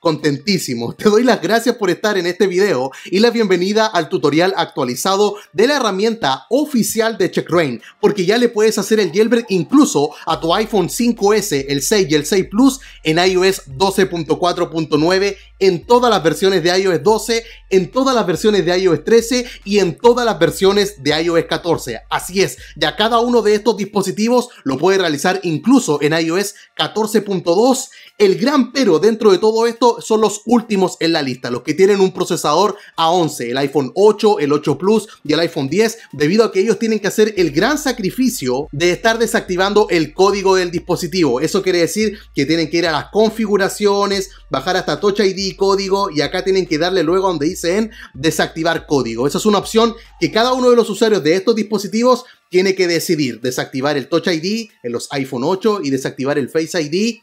contentísimo. Te doy las gracias por estar en este video y la bienvenida al tutorial actualizado de la herramienta oficial de CheckRain, porque ya le puedes hacer el jailbreak incluso a tu iPhone 5S, el 6 y el 6 Plus en iOS 12.4.9, en todas las versiones de iOS 12, en todas las versiones de iOS 13 y en todas las versiones de iOS 14. Así es, ya cada uno de estos dispositivos lo puede realizar incluso en iOS 14.2. El gran pero dentro de todo esto son los últimos en la lista, los que tienen un procesador A11, el iPhone 8, el 8 Plus y el iPhone 10, debido a que ellos tienen que hacer el gran sacrificio de estar desactivando el código del dispositivo. Eso quiere decir que tienen que ir a las configuraciones, bajar hasta Touch ID código y acá tienen que darle luego donde dice en desactivar código. Esa es una opción que cada uno de los usuarios de estos dispositivos tiene que decidir desactivar el Touch ID en los iPhone 8 y desactivar el Face ID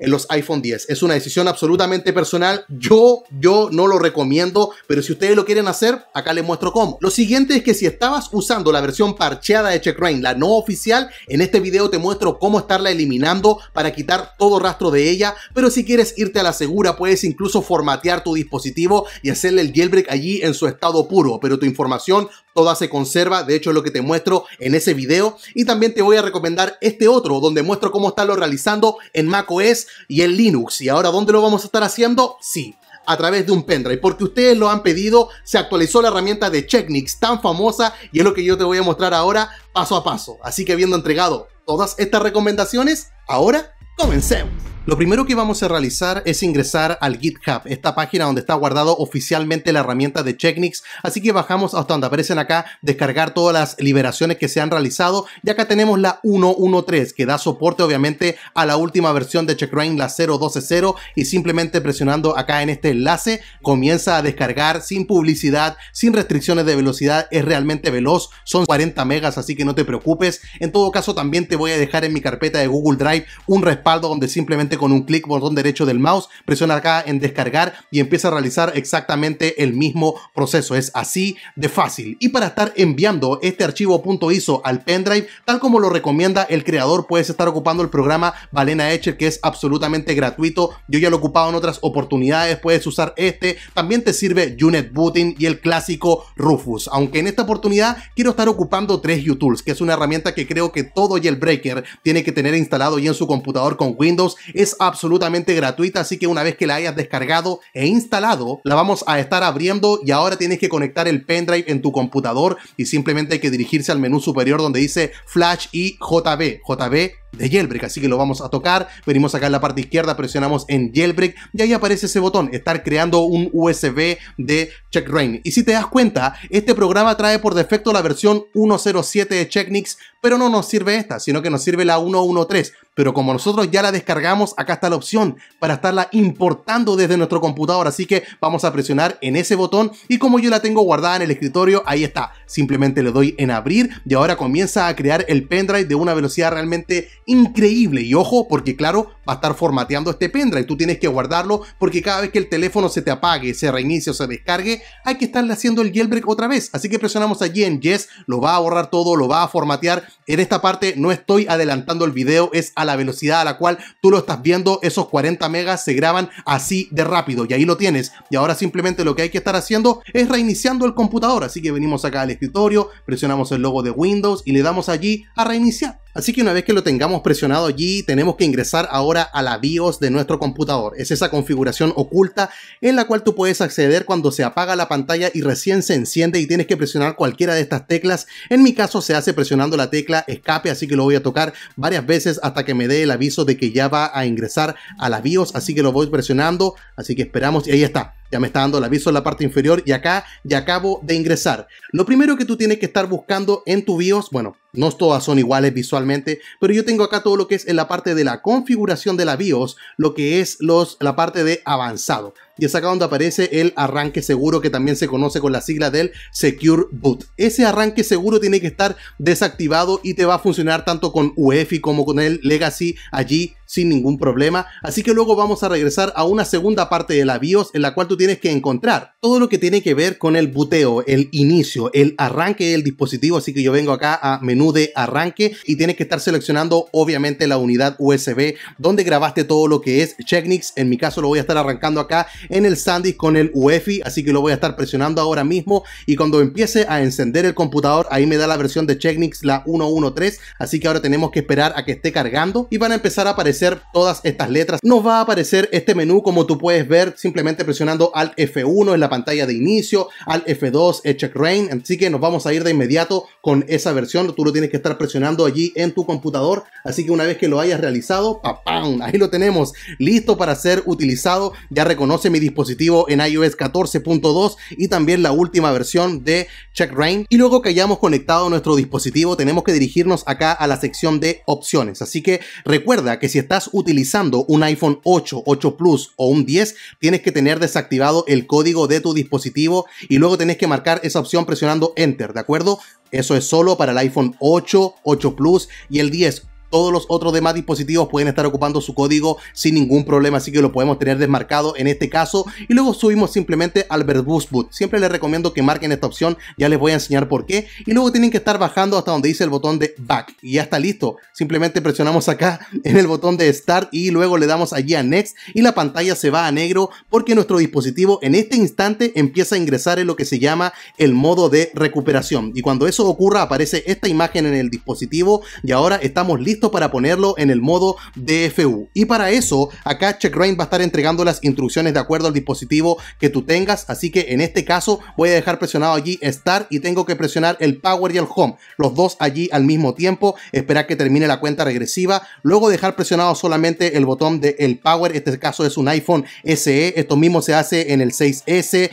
en los iPhone 10. Es una decisión absolutamente personal. Yo, yo no lo recomiendo, pero si ustedes lo quieren hacer, acá les muestro cómo. Lo siguiente es que si estabas usando la versión parcheada de CheckRain, la no oficial, en este video te muestro cómo estarla eliminando para quitar todo rastro de ella, pero si quieres irte a la segura, puedes incluso formatear tu dispositivo y hacerle el jailbreak allí en su estado puro, pero tu información toda se conserva, de hecho es lo que te muestro en ese video. Y también te voy a recomendar este otro, donde muestro cómo estarlo realizando en macOS y en Linux. Y ahora, ¿dónde lo vamos a estar haciendo? Sí, a través de un pendrive, porque ustedes lo han pedido, se actualizó la herramienta de Checknix tan famosa y es lo que yo te voy a mostrar ahora paso a paso. Así que habiendo entregado todas estas recomendaciones, ahora comencemos. Lo primero que vamos a realizar es ingresar al GitHub, esta página donde está guardado oficialmente la herramienta de Checknix, así que bajamos hasta donde aparecen acá, descargar todas las liberaciones que se han realizado, y acá tenemos la 1.1.3, que da soporte obviamente a la última versión de Checkrain, la 0.12.0, y simplemente presionando acá en este enlace, comienza a descargar sin publicidad, sin restricciones de velocidad, es realmente veloz, son 40 megas, así que no te preocupes, en todo caso también te voy a dejar en mi carpeta de Google Drive un respaldo donde simplemente con un clic botón derecho del mouse, presiona acá en descargar y empieza a realizar exactamente el mismo proceso. Es así de fácil. Y para estar enviando este archivo .iso al pendrive, tal como lo recomienda el creador, puedes estar ocupando el programa Valena Etcher que es absolutamente gratuito. Yo ya lo he ocupado en otras oportunidades, puedes usar este. También te sirve Unit Booting y el clásico Rufus. Aunque en esta oportunidad quiero estar ocupando 3 Tools, que es una herramienta que creo que todo jailbreaker tiene que tener instalado ya en su computador con Windows es absolutamente gratuita, así que una vez que la hayas descargado e instalado, la vamos a estar abriendo y ahora tienes que conectar el pendrive en tu computador y simplemente hay que dirigirse al menú superior donde dice Flash y JB. JB de Jailbreak, así que lo vamos a tocar, venimos acá en la parte izquierda, presionamos en Jailbreak y ahí aparece ese botón, estar creando un USB de CheckRain. Y si te das cuenta, este programa trae por defecto la versión 1.07 de Checknix, pero no nos sirve esta, sino que nos sirve la 1.1.3. Pero como nosotros ya la descargamos, acá está la opción para estarla importando desde nuestro computador, así que vamos a presionar en ese botón y como yo la tengo guardada en el escritorio, ahí está, simplemente le doy en abrir y ahora comienza a crear el pendrive de una velocidad realmente increíble. Y ojo, porque claro, va a estar formateando este pendrive. Tú tienes que guardarlo porque cada vez que el teléfono se te apague, se reinicie o se descargue, hay que estarle haciendo el jailbreak otra vez. Así que presionamos allí en Yes, lo va a borrar todo, lo va a formatear. En esta parte no estoy adelantando el video, es a la velocidad a la cual tú lo estás viendo. Esos 40 megas se graban así de rápido y ahí lo tienes. Y ahora simplemente lo que hay que estar haciendo es reiniciando el computador. Así que venimos acá al escritorio, presionamos el logo de Windows y le damos allí a reiniciar. Así que una vez que lo tengamos presionado allí, tenemos que ingresar ahora a la BIOS de nuestro computador. Es esa configuración oculta en la cual tú puedes acceder cuando se apaga la pantalla y recién se enciende y tienes que presionar cualquiera de estas teclas. En mi caso se hace presionando la tecla escape, así que lo voy a tocar varias veces hasta que me dé el aviso de que ya va a ingresar a la BIOS, así que lo voy presionando, así que esperamos y ahí está ya me está dando el aviso en la parte inferior y acá ya acabo de ingresar. Lo primero que tú tienes que estar buscando en tu BIOS, bueno, no todas son iguales visualmente, pero yo tengo acá todo lo que es en la parte de la configuración de la BIOS, lo que es los, la parte de avanzado. Y es acá donde aparece el arranque seguro que también se conoce con la sigla del Secure Boot. Ese arranque seguro tiene que estar desactivado y te va a funcionar tanto con UEFI como con el Legacy allí sin ningún problema. Así que luego vamos a regresar a una segunda parte de la BIOS en la cual tú tienes que encontrar todo lo que tiene que ver con el buteo, el inicio, el arranque del dispositivo. Así que yo vengo acá a menú de arranque y tienes que estar seleccionando obviamente la unidad USB donde grabaste todo lo que es Checknix. En mi caso lo voy a estar arrancando acá en el Sandy con el UEFI, así que lo voy a estar presionando ahora mismo y cuando empiece a encender el computador, ahí me da la versión de Checknix, la 113, así que ahora tenemos que esperar a que esté cargando y van a empezar a aparecer todas estas letras. Nos va a aparecer este menú como tú puedes ver simplemente presionando Alt F1 en la pantalla de inicio, Alt F2 es eh, Check Rain, así que nos vamos a ir de inmediato con esa versión, tú lo tienes que estar presionando allí en tu computador, así que una vez que lo hayas realizado, Ahí lo tenemos, listo para ser utilizado, ya reconoce mi dispositivo en iOS 14.2 y también la última versión de Check Rain. Y luego que hayamos conectado nuestro dispositivo, tenemos que dirigirnos acá a la sección de opciones, así que recuerda que si estás utilizando un iPhone 8, 8 Plus o un 10, tienes que tener desactivado el código de tu dispositivo y luego tenés que marcar esa opción presionando Enter, ¿de acuerdo? Eso es solo para el iPhone 8, 8 Plus y el 10 todos los otros demás dispositivos pueden estar ocupando su código sin ningún problema, así que lo podemos tener desmarcado en este caso y luego subimos simplemente al Verboost Boot. Siempre les recomiendo que marquen esta opción, ya les voy a enseñar por qué y luego tienen que estar bajando hasta donde dice el botón de Back y ya está listo. Simplemente presionamos acá en el botón de Start y luego le damos allí a Next y la pantalla se va a negro porque nuestro dispositivo en este instante empieza a ingresar en lo que se llama el modo de recuperación y cuando eso ocurra aparece esta imagen en el dispositivo y ahora estamos listos para ponerlo en el modo DFU. Y para eso, acá CheckRain va a estar entregando las instrucciones de acuerdo al dispositivo que tú tengas. Así que en este caso voy a dejar presionado allí Start y tengo que presionar el Power y el Home. Los dos allí al mismo tiempo. Esperar que termine la cuenta regresiva. Luego dejar presionado solamente el botón de el Power. Este caso es un iPhone SE. Esto mismo se hace en el 6S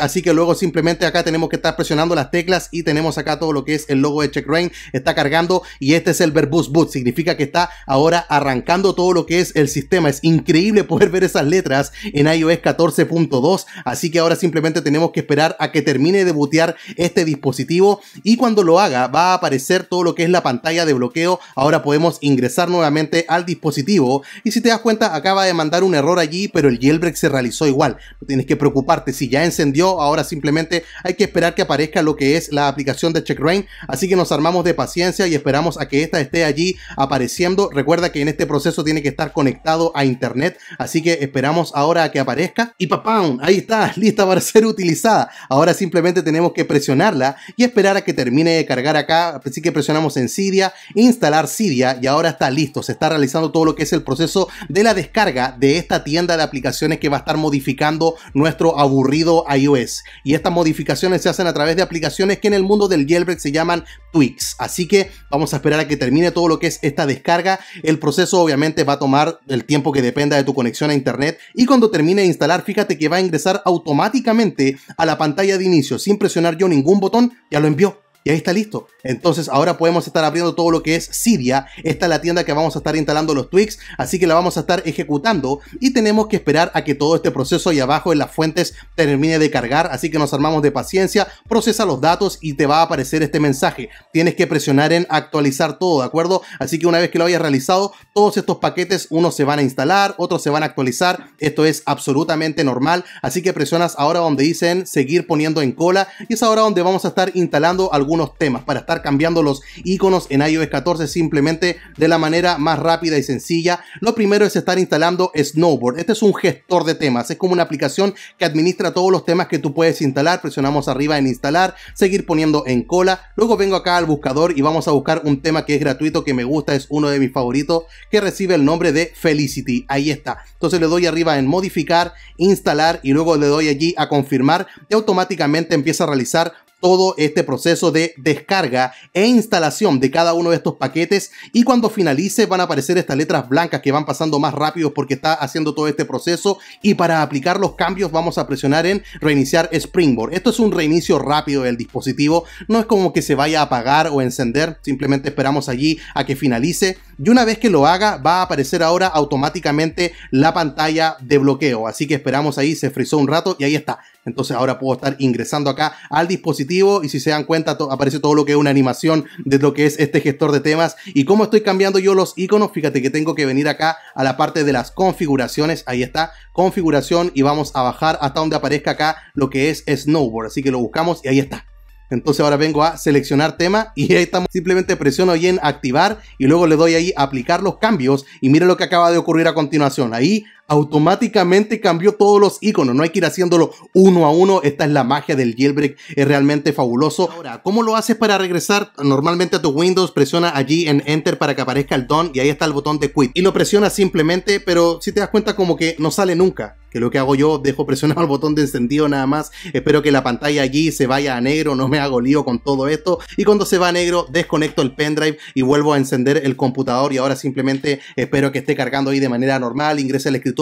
Así que luego simplemente acá tenemos que estar presionando las teclas y tenemos acá todo lo que es el logo de Check Está cargando y este es el Verbus Boot. Significa que está ahora arrancando todo lo que es el sistema. Es increíble poder ver esas letras en iOS 14.2. Así que ahora simplemente tenemos que esperar a que termine de bootear este dispositivo. Y cuando lo haga va a aparecer todo lo que es la pantalla de bloqueo. Ahora podemos ingresar nuevamente al dispositivo. Y si te das cuenta acaba de mandar un error allí, pero el jailbreak se realizó igual. No tienes que preocuparte si ya encendió ahora simplemente hay que esperar que aparezca lo que es la aplicación de CheckRain, así que nos armamos de paciencia y esperamos a que esta esté allí apareciendo. Recuerda que en este proceso tiene que estar conectado a internet, así que esperamos ahora a que aparezca y papá, ahí está, lista para ser utilizada. Ahora simplemente tenemos que presionarla y esperar a que termine de cargar acá, así que presionamos en Siria, instalar Siria y ahora está listo, se está realizando todo lo que es el proceso de la descarga de esta tienda de aplicaciones que va a estar modificando nuestro aburrido iOS es Y estas modificaciones se hacen a través de aplicaciones que en el mundo del jailbreak se llaman tweaks. Así que vamos a esperar a que termine todo lo que es esta descarga. El proceso obviamente va a tomar el tiempo que dependa de tu conexión a internet y cuando termine de instalar, fíjate que va a ingresar automáticamente a la pantalla de inicio sin presionar yo ningún botón, ya lo envió. Y ahí está listo. Entonces ahora podemos estar abriendo todo lo que es Siria, Esta es la tienda que vamos a estar instalando los tweaks, así que la vamos a estar ejecutando y tenemos que esperar a que todo este proceso ahí abajo en las fuentes termine de cargar, así que nos armamos de paciencia, procesa los datos y te va a aparecer este mensaje. Tienes que presionar en actualizar todo, ¿de acuerdo? Así que una vez que lo hayas realizado, todos estos paquetes, unos se van a instalar, otros se van a actualizar. Esto es absolutamente normal, así que presionas ahora donde dicen seguir poniendo en cola y es ahora donde vamos a estar instalando algunos algunos temas para estar cambiando los iconos en iOS 14 simplemente de la manera más rápida y sencilla. Lo primero es estar instalando Snowboard. Este es un gestor de temas, es como una aplicación que administra todos los temas que tú puedes instalar. Presionamos arriba en instalar, seguir poniendo en cola. Luego vengo acá al buscador y vamos a buscar un tema que es gratuito, que me gusta, es uno de mis favoritos, que recibe el nombre de Felicity. Ahí está. Entonces le doy arriba en modificar, instalar y luego le doy allí a confirmar y automáticamente empieza a realizar todo este proceso de descarga e instalación de cada uno de estos paquetes y cuando finalice van a aparecer estas letras blancas que van pasando más rápido porque está haciendo todo este proceso y para aplicar los cambios vamos a presionar en reiniciar Springboard. Esto es un reinicio rápido del dispositivo, no es como que se vaya a apagar o encender, simplemente esperamos allí a que finalice y una vez que lo haga va a aparecer ahora automáticamente la pantalla de bloqueo, así que esperamos ahí, se frizó un rato y ahí está. Entonces ahora puedo estar ingresando acá al dispositivo y si se dan cuenta aparece todo lo que es una animación de lo que es este gestor de temas y cómo estoy cambiando yo los iconos. Fíjate que tengo que venir acá a la parte de las configuraciones. Ahí está, configuración y vamos a bajar hasta donde aparezca acá lo que es snowboard. Así que lo buscamos y ahí está. Entonces ahora vengo a seleccionar tema y ahí estamos. Simplemente presiono ahí en activar y luego le doy ahí aplicar los cambios. Y mire lo que acaba de ocurrir a continuación. Ahí automáticamente cambió todos los iconos. No hay que ir haciéndolo uno a uno. Esta es la magia del jailbreak. Es realmente fabuloso. Ahora, ¿cómo lo haces para regresar? Normalmente a tu Windows presiona allí en Enter para que aparezca el DON y ahí está el botón de Quit. Y lo presiona simplemente, pero si te das cuenta como que no sale nunca que lo que hago yo, dejo presionado el botón de encendido nada más, espero que la pantalla allí se vaya a negro, no me hago lío con todo esto, y cuando se va a negro desconecto el pendrive y vuelvo a encender el computador y ahora simplemente espero que esté cargando ahí de manera normal, ingrese el escritor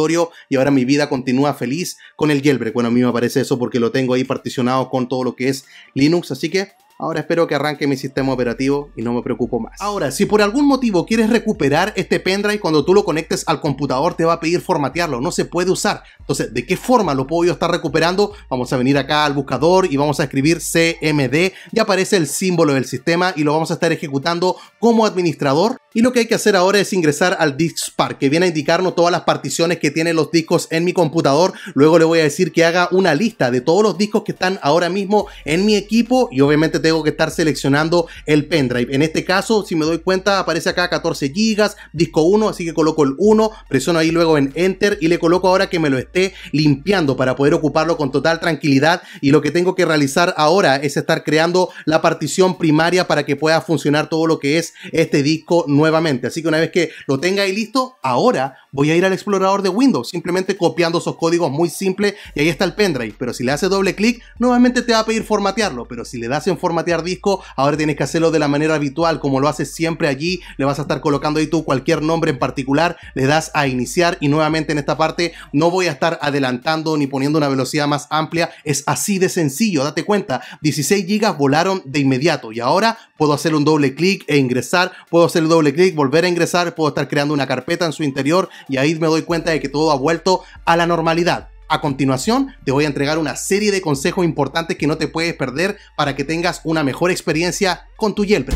y ahora mi vida continúa feliz con el Jailbreak. Bueno, a mí me parece eso porque lo tengo ahí particionado con todo lo que es Linux, así que Ahora espero que arranque mi sistema operativo y no me preocupo más. Ahora, si por algún motivo quieres recuperar este pendrive cuando tú lo conectes al computador te va a pedir formatearlo, no se puede usar. Entonces, ¿de qué forma lo puedo yo estar recuperando? Vamos a venir acá al buscador y vamos a escribir CMD y aparece el símbolo del sistema y lo vamos a estar ejecutando como administrador. Y lo que hay que hacer ahora es ingresar al Disk que viene a indicarnos todas las particiones que tienen los discos en mi computador. Luego le voy a decir que haga una lista de todos los discos que están ahora mismo en mi equipo y obviamente te tengo que estar seleccionando el pendrive. En este caso, si me doy cuenta, aparece acá 14 GB, disco 1, así que coloco el 1, presiono ahí luego en Enter y le coloco ahora que me lo esté limpiando para poder ocuparlo con total tranquilidad. Y lo que tengo que realizar ahora es estar creando la partición primaria para que pueda funcionar todo lo que es este disco nuevamente. Así que una vez que lo tenga ahí listo, ahora voy a ir al explorador de Windows, simplemente copiando esos códigos muy simple y ahí está el pendrive. Pero si le hace doble clic, nuevamente te va a pedir formatearlo. Pero si le das en formatear disco, ahora tienes que hacerlo de la manera habitual, como lo haces siempre allí. Le vas a estar colocando ahí tú cualquier nombre en particular, le das a iniciar y nuevamente en esta parte no voy a estar adelantando ni poniendo una velocidad más amplia. Es así de sencillo, date cuenta. 16 GB volaron de inmediato y ahora puedo hacer un doble clic e ingresar, puedo hacer el doble clic, volver a ingresar, puedo estar creando una carpeta en su interior y ahí me doy cuenta de que todo ha vuelto a la normalidad. A continuación, te voy a entregar una serie de consejos importantes que no te puedes perder para que tengas una mejor experiencia con tu Yelp.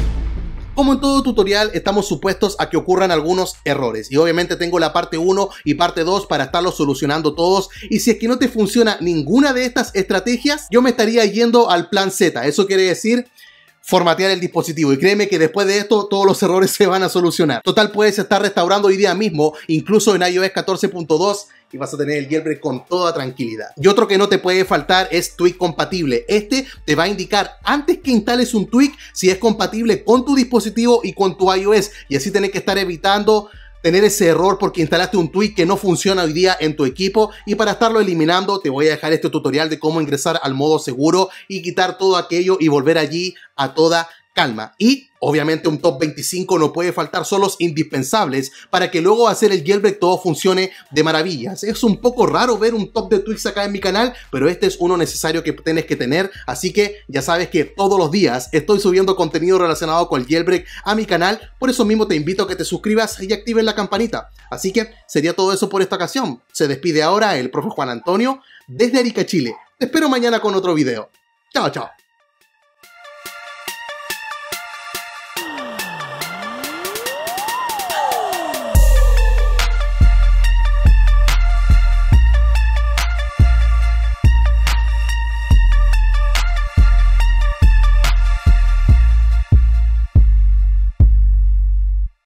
Como en todo tutorial, estamos supuestos a que ocurran algunos errores y obviamente tengo la parte 1 y parte 2 para estarlos solucionando todos y si es que no te funciona ninguna de estas estrategias, yo me estaría yendo al plan Z. Eso quiere decir formatear el dispositivo. Y créeme que después de esto todos los errores se van a solucionar. Total, puedes estar restaurando hoy día mismo, incluso en iOS 14.2 y vas a tener el jailbreak con toda tranquilidad. Y otro que no te puede faltar es Tweak compatible. Este te va a indicar antes que instales un Tweak si es compatible con tu dispositivo y con tu iOS y así tienes que estar evitando tener ese error porque instalaste un tweet que no funciona hoy día en tu equipo y para estarlo eliminando te voy a dejar este tutorial de cómo ingresar al modo seguro y quitar todo aquello y volver allí a toda calma. Y obviamente un top 25 no puede faltar, son los indispensables para que luego hacer el jailbreak todo funcione de maravillas. Es un poco raro ver un top de Twix acá en mi canal, pero este es uno necesario que tienes que tener, así que ya sabes que todos los días estoy subiendo contenido relacionado con el jailbreak a mi canal, por eso mismo te invito a que te suscribas y actives la campanita. Así que sería todo eso por esta ocasión. Se despide ahora el profe Juan Antonio desde Arica, Chile. Te espero mañana con otro video. Chao, chao.